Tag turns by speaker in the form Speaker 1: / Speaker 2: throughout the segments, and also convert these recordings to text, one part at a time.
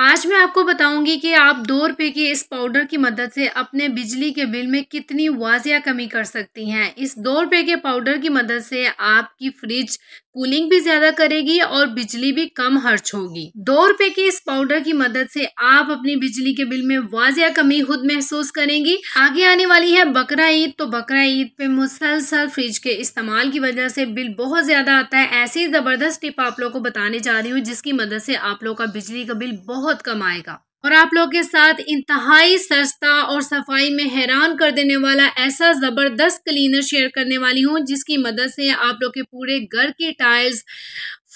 Speaker 1: आज मैं आपको बताऊंगी कि आप दो रुपये के इस पाउडर की मदद से अपने बिजली के बिल में कितनी वाजिया कमी कर सकती हैं इस दो रुपये के पाउडर की मदद से आपकी फ्रिज कूलिंग भी ज़्यादा करेगी और बिजली भी कम खर्च होगी दो रुपए के इस पाउडर की मदद से आप अपनी बिजली के बिल में वाजिया कमी खुद महसूस करेंगी आगे आने वाली है बकरा ईद तो बकरा ईद पे मुसलसल फ्रिज के इस्तेमाल की वजह से बिल बहुत ज़्यादा आता है ऐसी ज़बरदस्त टिप आप लोग को बताने जा रही हूँ जिसकी मदद से आप लोग का बिजली का बिल बहुत बहुत कम आएगा और आप लोग के साथ इंतहाई सस्ता और सफाई में हैरान कर देने वाला ऐसा ज़बरदस्त क्लीनर शेयर करने वाली हूँ जिसकी मदद से आप लोग के पूरे घर के टाइल्स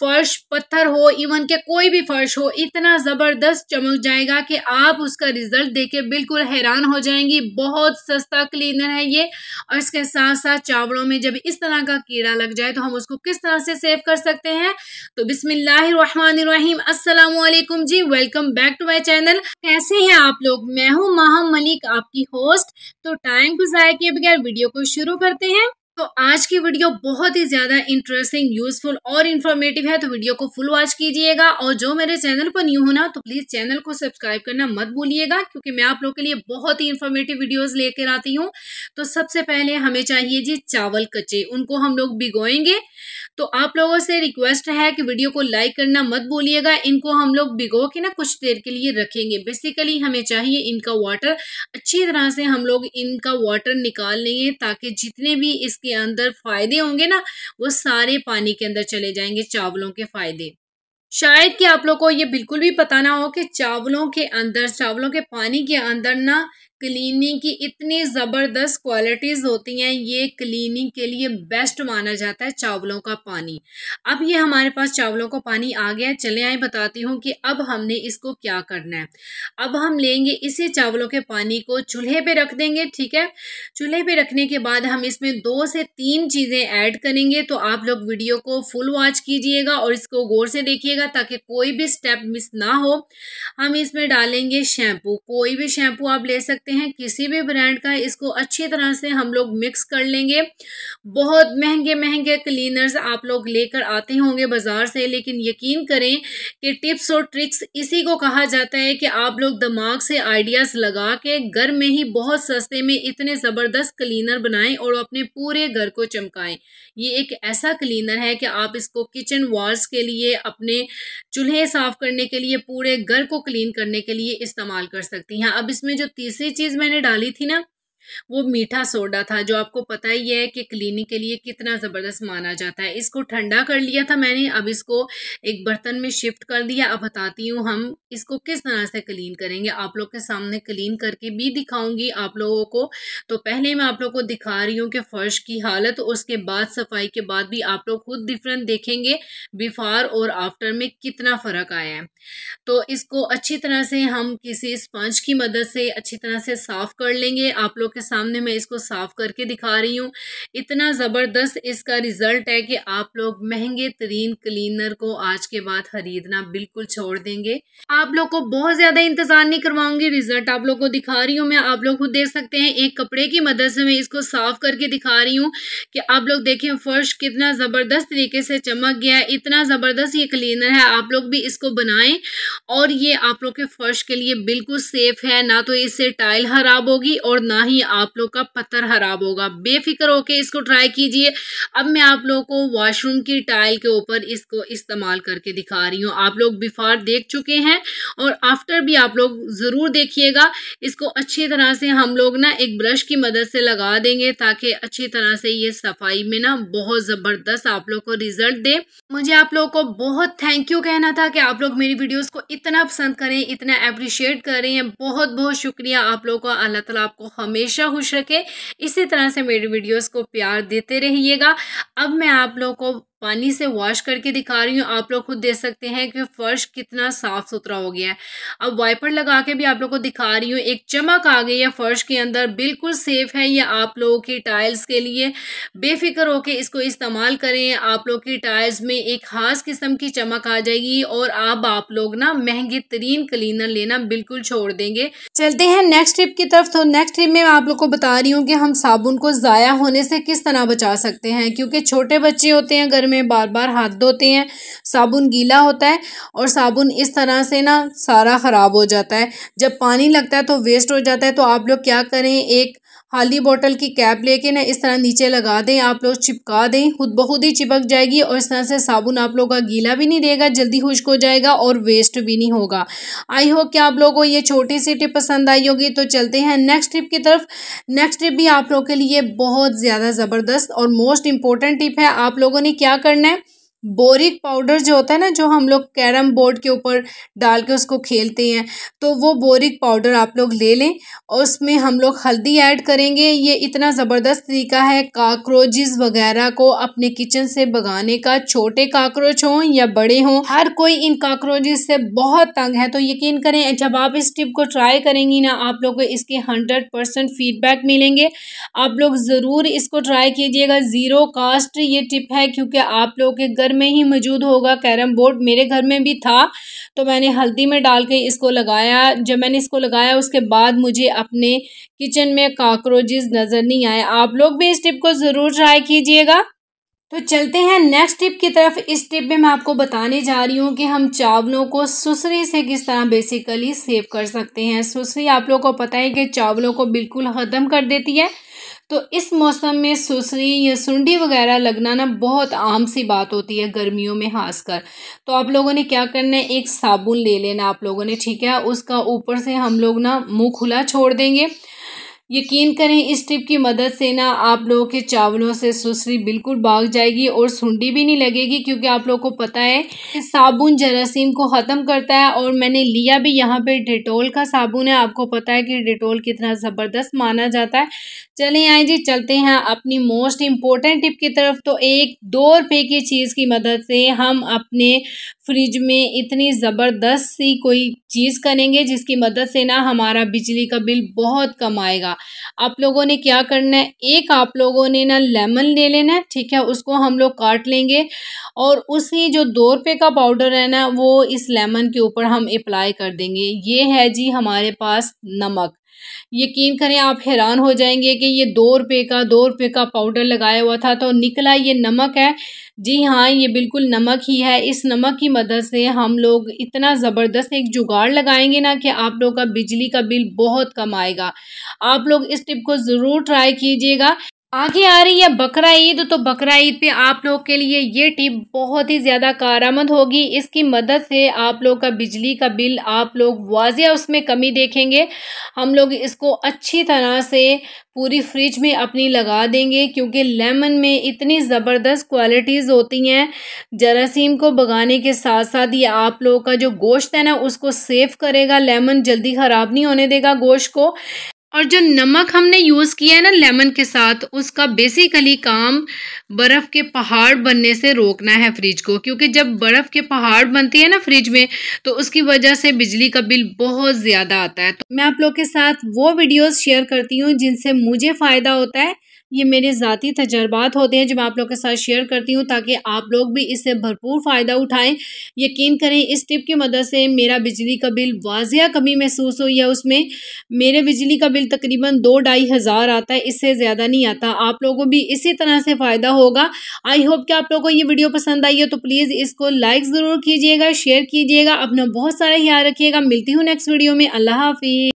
Speaker 1: फर्श पत्थर हो इवन के कोई भी फर्श हो इतना ज़बरदस्त चमक जाएगा कि आप उसका रिज़ल्ट देख के बिल्कुल हैरान हो जाएंगी बहुत सस्ता क्लीनर है ये और इसके साथ साथ चावलों में जब इस तरह का कीड़ा लग जाए तो हम उसको किस तरह से सेव कर सकते हैं तो बिस्मिल्लाम असलकुम जी welcome back to my channel कैसे है आप लोग मैं हूँ माह मलिक आपकी होस्ट तो टाइम गुजार के बगैर वीडियो को शुरू करते हैं तो आज की वीडियो बहुत ही ज़्यादा इंटरेस्टिंग यूजफुल और इन्फॉर्मेटिव है तो वीडियो को फुल वॉच कीजिएगा और जो मेरे चैनल पर न्यू हो ना तो प्लीज़ चैनल को सब्सक्राइब करना मत भूलिएगा क्योंकि मैं आप लोगों के लिए बहुत ही इन्फॉर्मेटिव वीडियोस लेकर आती हूँ तो सबसे पहले हमें चाहिए जी चावल कच्चे उनको हम लोग भिगोएंगे तो आप लोगों से रिक्वेस्ट है कि वीडियो को लाइक करना मत भूलिएगा इनको हम लोग भिगो के ना कुछ देर के लिए रखेंगे बेसिकली हमें चाहिए इनका वाटर अच्छी तरह से हम लोग इनका वाटर निकाल लेंगे ताकि जितने भी इस के अंदर फ़ायदे होंगे ना वो सारे पानी के अंदर चले जाएंगे चावलों के फ़ायदे शायद कि आप लोग को ये बिल्कुल भी पता ना हो कि चावलों के अंदर चावलों के पानी के अंदर ना क्लीनिंग की इतनी ज़बरदस्त क्वालिटीज़ होती हैं ये क्लीनिंग के लिए बेस्ट माना जाता है चावलों का पानी अब ये हमारे पास चावलों का पानी आ गया है चले आए बताती हूँ कि अब हमने इसको क्या करना है अब हम लेंगे इसी चावलों के पानी को चूल्हे पे रख देंगे ठीक है चूल्हे पे रखने के बाद हम इसमें दो से तीन चीज़ें ऐड करेंगे तो आप लोग वीडियो को फुल वॉच कीजिएगा और इसको गौर से देखिएगा ताकि कोई भी स्टेप मिस ना हो हम इसमें डालेंगे शैम्पू कोई भी शैम्पू आप ले सकते हैं किसी भी ब्रांड का इसको अच्छी तरह से हम लोग मिक्स कर लेंगे बहुत महंगे महंगे क्लीनर्स आप लोग लेकर आते होंगे बाज़ार से लेकिन यकीन करें कि टिप्स और ट्रिक्स इसी को कहा जाता है कि आप लोग दिमाग से आइडियाज़ लगा के घर में ही बहुत सस्ते में इतने ज़बरदस्त क्लीनर बनाएं और अपने पूरे घर को चमकाएं ये एक ऐसा क्लीनर है कि आप इसको किचन वॉल्स के लिए अपने चूल्हे साफ़ करने के लिए पूरे घर को क्लीन करने के लिए इस्तेमाल कर सकती हैं अब इसमें जो तीसरी चीज़ मैंने डाली थी ना वो मीठा सोडा था जो आपको पता ही है कि क्लीनिंग के लिए कितना ज़बरदस्त माना जाता है इसको ठंडा कर लिया था मैंने अब इसको एक बर्तन में शिफ्ट कर दिया अब बताती हूँ हम इसको किस तरह से क्लीन करेंगे आप लोग के सामने क्लीन करके भी दिखाऊंगी आप लोगों को तो पहले मैं आप लोग को दिखा रही हूँ कि फ़र्श की हालत उसके बाद सफाई के बाद भी आप लोग खुद डिफरेंट देखेंगे बिफार और आफ्टर में कितना फ़र्क आया है तो इसको अच्छी तरह से हम किसी स्पंज की मदद से अच्छी तरह से साफ़ कर लेंगे आप लोग आपके सामने मैं इसको साफ करके दिखा रही हूँ इतना ज़बरदस्त इसका रिज़ल्ट है कि आप लोग महंगे तरीन क्लीनर को आज के बाद खरीदना बिल्कुल छोड़ देंगे आप लोग को बहुत ज़्यादा इंतज़ार नहीं करवाऊंगी रिज़ल्ट आप लोग को दिखा रही हूँ मैं आप लोग खुद देख सकते हैं एक कपड़े की मदद से मैं इसको साफ करके दिखा रही हूँ कि आप लोग देखें फ़र्श कितना ज़बरदस्त तरीके से चमक गया है इतना ज़बरदस्त ये क्लीनर है आप लोग भी इसको बनाएं और ये आप लोग के फ़र्श के लिए बिल्कुल सेफ़ है ना तो इससे टाइल ख़राब होगी और ना ही आप लोग का पत्थर खराब होगा बेफिक्र होके इसको ट्राई कीजिए अब मैं आप लोगों को वॉशरूम की टाइल के ऊपर इसको इस्तेमाल करके दिखा रही हूँ आप लोग बिफार देख चुके हैं और आफ्टर भी आप लोग ज़रूर देखिएगा इसको अच्छी तरह से हम लोग ना एक ब्रश की मदद से लगा देंगे ताकि अच्छी तरह से ये सफाई में ना बहुत ज़बरदस्त आप लोग को रिजल्ट दे मुझे आप लोगों को बहुत थैंक यू कहना था कि आप लोग मेरी वीडियोस को इतना पसंद करें इतना अप्रिशिएट करें बहुत बहुत शुक्रिया आप लोगों का अल्लाह ताला आपको हमेशा हमेशा खुश रखें इसी तरह से मेरी वीडियोस को प्यार देते रहिएगा अब मैं आप लोगों को पानी से वॉश करके दिखा रही हूँ आप लोग खुद देख सकते हैं कि फ़र्श कितना साफ़ सुथरा हो गया है अब वाइपर लगा के भी आप लोग को दिखा रही हूँ एक चमक आ गई है फ़र्श के अंदर बिल्कुल सेफ़ है ये आप लोगों की टाइल्स के लिए बेफिक्र होकर इसको इस्तेमाल करें आप लोग की टाइल्स में एक ख़ास किस्म की चमक आ जाएगी और अब आप लोग ना महंगे तरीन क्लीनर लेना बिल्कुल छोड़ देंगे चलते हैं नेक्स्ट ट्रिप की तरफ तो नेक्स्ट ट्रिप में आप लोग को बता रही हूँ कि हम साबुन को ज़ाया होने से किस तरह बचा सकते हैं क्योंकि छोटे बच्चे होते हैं घर में बार बार हाथ धोते हैं साबुन गीला होता है और साबुन इस तरह से ना सारा ख़राब हो जाता है जब पानी लगता है तो वेस्ट हो जाता है तो आप लोग क्या करें एक खाली बोतल की कैप लेके ना इस तरह नीचे लगा दें आप लोग चिपका दें खुद बहुत ही चिपक जाएगी और इस तरह से साबुन आप लोगों का गीला भी नहीं रहेगा जल्दी खुश्क हो जाएगा और वेस्ट भी नहीं होगा आई होप कि आप लोगों को ये छोटी सी टिप पसंद आई होगी तो चलते हैं नेक्स्ट ट्रिप की तरफ नेक्स्ट ट्रिप भी आप लोगों के लिए बहुत ज़्यादा ज़बरदस्त और मोस्ट इम्पॉर्टेंट टिप है आप लोगों ने क्या करना है बोरिक पाउडर जो होता है ना जो हम लोग कैरम बोर्ड के ऊपर डाल के उसको खेलते हैं तो वो बोरिक पाउडर आप लोग ले लें और उसमें हम लोग हल्दी ऐड करेंगे ये इतना ज़बरदस्त तरीका है काकरोचेस वगैरह को अपने किचन से भगाने का छोटे काकरोच हों या बड़े हों हर कोई इन काकरोचेस से बहुत तंग है तो यकीन करें जब आप इस टिप को ट्राई करेंगी ना आप लोग को इसके हंड्रेड परसेंट फीडबैक मिलेंगे आप लोग ज़रूर इसको ट्राई कीजिएगा ज़ीरो कास्ट ये टिप है क्योंकि आप लोग के घर में ही मौजूद होगा कैरम बोर्ड मेरे घर में भी था तो मैंने हल्दी में डाल के इसको लगाया जब मैंने इसको लगाया उसके बाद मुझे अपने किचन में कॉकरोचेज नज़र नहीं आए आप लोग भी इस टिप को ज़रूर ट्राई कीजिएगा तो चलते हैं नेक्स्ट टिप की तरफ इस टिप में मैं आपको बताने जा रही हूँ कि हम चावलों को सुसरी से किस तरह बेसिकली सेव कर सकते हैं सुसरी आप लोगों को पता है कि चावलों को बिल्कुल ख़त्म कर देती है तो इस मौसम में सुसरी या सुंडी वगैरह लगना ना बहुत आम सी बात होती है गर्मियों में खासकर तो आप लोगों ने क्या करना है एक साबुन ले लेना आप लोगों ने ठीक है उसका ऊपर से हम लोग ना मुँह खुला छोड़ देंगे यकीन करें इस टिप की मदद से ना आप लोगों के चावलों से सुसरी बिल्कुल भाग जाएगी और सुंडी भी नहीं लगेगी क्योंकि आप लोगों को पता है साबुन जरासीम को ख़त्म करता है और मैंने लिया भी यहाँ पे डिटोल का साबुन है आपको पता है कि डिटोल कितना ज़बरदस्त माना जाता है चले आए जी चलते हैं अपनी मोस्ट इम्पोर्टेंट टिप की तरफ तो एक दो रुपये की चीज़ की मदद से हम अपने फ्रिज में इतनी ज़बरदस्त सी कोई चीज़ करेंगे जिसकी मदद से ना हमारा बिजली का बिल बहुत कम आएगा आप लोगों ने क्या करना है एक आप लोगों ने ना लेमन ले लेना ठीक है उसको हम लोग काट लेंगे और उसी जो दो रुपये का पाउडर है ना वो इस लेमन के ऊपर हम अप्लाई कर देंगे ये है जी हमारे पास नमक यकीन करें आप हैरान हो जाएंगे कि ये दो रुपये का दो रुपये का पाउडर लगाया हुआ था तो निकला ये नमक है जी हाँ ये बिल्कुल नमक ही है इस नमक की मदद से हम लोग इतना ज़बरदस्त एक जुगाड़ लगाएंगे ना कि आप लोग का बिजली का बिल बहुत कम आएगा आप लोग इस टिप को ज़रूर ट्राई कीजिएगा आगे आ रही है बकरा ईद तो बकरा ईद पे आप लोग के लिए ये टिप बहुत ही ज़्यादा कारामद होगी इसकी मदद से आप लोग का बिजली का बिल आप लोग वाजिया उसमें कमी देखेंगे हम लोग इसको अच्छी तरह से पूरी फ्रिज में अपनी लगा देंगे क्योंकि लेमन में इतनी ज़बरदस्त क्वालिटीज़ होती हैं जरासीम को भगाने के साथ साथ ये आप लोगों का जो गोश्त है ना उसको सेफ करेगा लेमन जल्दी ख़राब नहीं होने देगा गोश्त को और जो नमक हमने यूज़ किया है ना लेमन के साथ उसका बेसिकली काम बर्फ़ के पहाड़ बनने से रोकना है फ्रिज को क्योंकि जब बर्फ़ के पहाड़ बनती है ना फ्रिज में तो उसकी वजह से बिजली का बिल बहुत ज़्यादा आता है तो मैं आप लोग के साथ वो वीडियोस शेयर करती हूँ जिनसे मुझे फ़ायदा होता है ये मेरे ज़ाती तजर्बात होते हैं जो मैं आप लोग के साथ शेयर करती हूँ ताकि आप लोग भी इससे भरपूर फ़ायदा उठाएं यकीन करें इस टिप की मदद से मेरा बिजली का बिल वाजिया कमी महसूस हुई है उसमें मेरे बिजली का बिल तकरीबन दो ढाई हज़ार आता है इससे ज़्यादा नहीं आता आप लोगों भी इसी तरह से फ़ायदा होगा आई होप कि आप लोगों को ये वीडियो पसंद आई है तो प्लीज़ इसको लाइक ज़रूर कीजिएगा शेयर कीजिएगा अपना बहुत सारा ख्याल रखिएगा मिलती हूँ नेक्स्ट वीडियो में अल्लाह हाफिज़